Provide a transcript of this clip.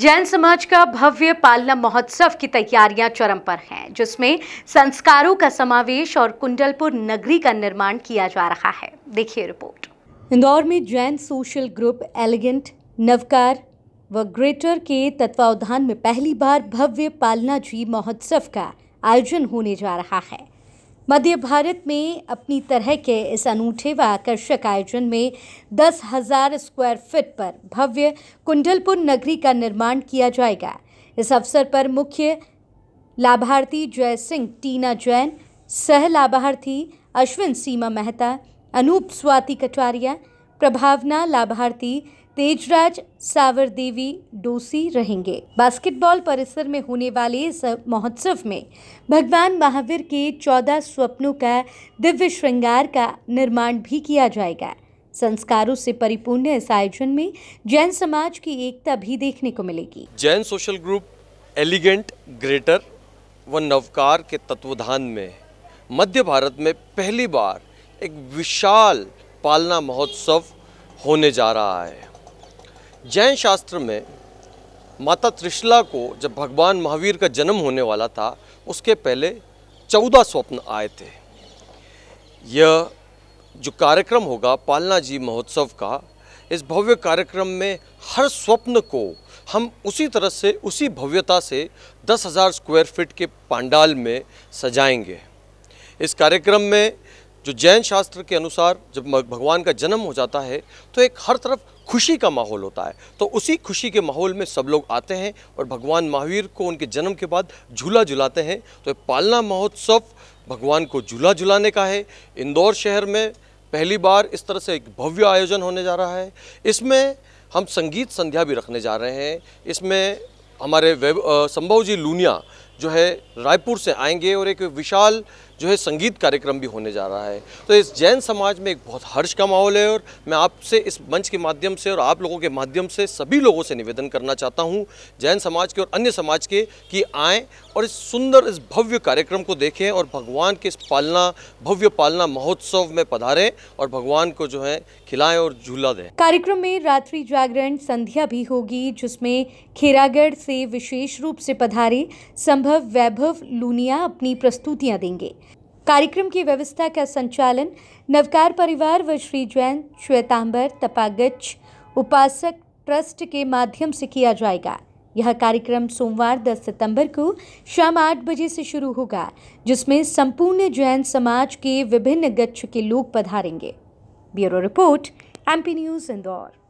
जैन समाज का भव्य पालना महोत्सव की तैयारियां चरम पर हैं जिसमें संस्कारों का समावेश और कुंडलपुर नगरी का निर्माण किया जा रहा है देखिए रिपोर्ट इंदौर में Jain social group elegant Navkar व ग्रेटर के तत्वावधान में पहली बार भव्य पालना जी महोत्सव का आयोजन होने जा रहा है मध्य भारत में अपनी तरह के इस अनूठे व आकर्षक आयोजन में दस हजार स्क्वायर फीट पर भव्य कुंडलपुर नगरी का निर्माण किया जाएगा इस अवसर पर मुख्य लाभार्थी जय सिंह टीना जैन सह लाभार्थी अश्विन सीमा मेहता अनूप स्वाति कटारिया प्रभावना लाभार्थी तेजराज सावर देवी डोसी रहेंगे बास्केटबॉल परिसर में होने वाले इस महोत्सव में भगवान महावीर के चौदह स्वप्नों का दिव्य श्रृंगार का निर्माण भी किया जाएगा संस्कारों से परिपूर्ण इस आयोजन में जैन समाज की एकता भी देखने को मिलेगी Jain social group elegant greater व नवकार के तत्वधान में मध्य भारत में पहली बार एक विशाल पालना महोत्सव होने जा रहा है जैन शास्त्र में माता त्रिशला को जब भगवान महावीर का जन्म होने वाला था उसके पहले चौदह स्वप्न आए थे यह जो कार्यक्रम होगा पालना जी महोत्सव का इस भव्य कार्यक्रम में हर स्वप्न को हम उसी तरह से उसी भव्यता से दस हज़ार स्क्वायर फीट के पांडाल में सजाएंगे इस कार्यक्रम में जो जैन शास्त्र के अनुसार जब भगवान का जन्म हो जाता है तो एक हर तरफ खुशी का माहौल होता है तो उसी खुशी के माहौल में सब लोग आते हैं और भगवान महावीर को उनके जन्म के बाद झूला झुलाते हैं तो पालना महोत्सव भगवान को झूला झुलाने का है इंदौर शहर में पहली बार इस तरह से एक भव्य आयोजन होने जा रहा है इसमें हम संगीत संध्या भी रखने जा रहे हैं इसमें हमारे संभव जी लूनिया जो है रायपुर से आएंगे और एक विशाल जो है संगीत कार्यक्रम भी होने जा रहा है तो इस जैन समाज में एक बहुत हर्ष का माहौल है और मैं आपसे इस मंच के माध्यम से और आप लोगों के माध्यम से सभी लोगों से निवेदन करना चाहता हूँ जैन समाज के और अन्य समाज के कि आएँ और इस सुंदर इस भव्य कार्यक्रम को देखें और भगवान के इस पालना भव्य पालना महोत्सव में पधारें और भगवान को जो है खिलाएं और झूला दें कार्यक्रम में रात्रि जागरण संध्या भी होगी जिसमें खेरागढ़ से विशेष रूप से पधारे संभव वैभव लूनिया अपनी प्रस्तुतियां देंगे कार्यक्रम की व्यवस्था का संचालन नवकार परिवार व श्री जैन श्वेतांबर तपागच उपासक ट्रस्ट के माध्यम से किया जाएगा यह कार्यक्रम सोमवार 10 सितंबर को शाम आठ बजे से शुरू होगा जिसमें संपूर्ण जैन समाज के विभिन्न गच्छ के लोग पधारेंगे bureau report MP news Indore